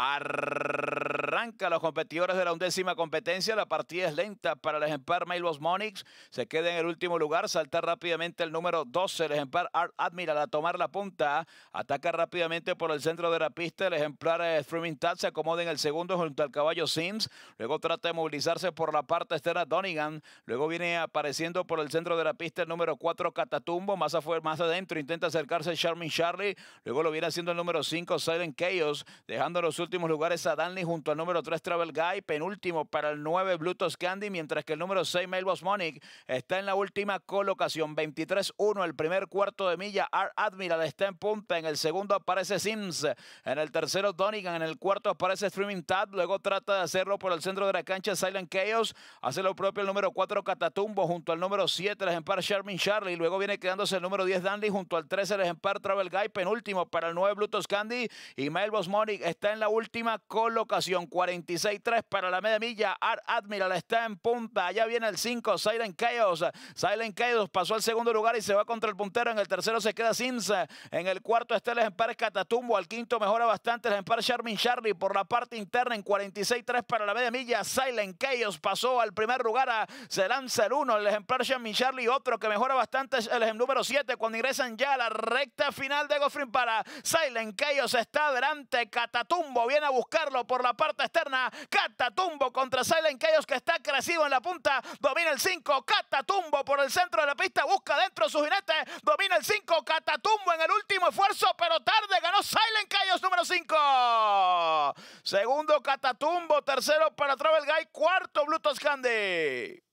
Arr- los competidores de la undécima competencia. La partida es lenta para el ejemplar Mailbox Monix. Se queda en el último lugar. Salta rápidamente el número 12, el ejemplar Art Admiral, a tomar la punta. Ataca rápidamente por el centro de la pista. El ejemplar Streaming eh, Tat se acomoda en el segundo junto al caballo Sims. Luego trata de movilizarse por la parte externa Donigan. Luego viene apareciendo por el centro de la pista el número 4, Catatumbo. Más, afuera, más adentro intenta acercarse Charmin Charlie. Luego lo viene haciendo el número 5, Silent Chaos, dejando los últimos lugares a Danley junto al número número 3 Travel Guy, penúltimo para el 9 Bluetooth Candy, mientras que el número 6 Mailbox Monic está en la última colocación. 23-1 el primer cuarto de milla. Art Admiral está en punta. En el segundo aparece Sims. En el tercero Donigan. En el cuarto aparece Streaming Tad... Luego trata de hacerlo por el centro de la cancha Silent Chaos. Hace lo propio el número 4 Catatumbo junto al número 7 el ejemplar Charmin Charlie. Luego viene quedándose el número 10 Dandy... junto al 13 el ejemplar Travel Guy. Penúltimo para el 9 Bluetooth Candy. Y Mailbox Monic está en la última colocación. 46-3 para la media milla. Art Admiral está en punta. Allá viene el 5, Silent Chaos. Silent Chaos pasó al segundo lugar y se va contra el puntero. En el tercero se queda sin En el cuarto está el ejemplar Catatumbo. Al quinto mejora bastante el ejemplar Charmin Charlie por la parte interna en 46-3 para la media milla. Silent Chaos pasó al primer lugar. A, ah, se lanza el 1. El ejemplar Charmin Charlie. Otro que mejora bastante es el número 7. Cuando ingresan ya a la recta final de Goffrin para Silent Chaos está delante. Catatumbo viene a buscarlo por la parte externa. Catatumbo contra Silent Cayos que está crecido en la punta. Domina el 5. Catatumbo por el centro de la pista. Busca dentro su jinete. Domina el 5. Catatumbo en el último esfuerzo, pero tarde. Ganó Silent Cayos número 5. Segundo Catatumbo. Tercero para Travel Guy. Cuarto Bluto's Candy.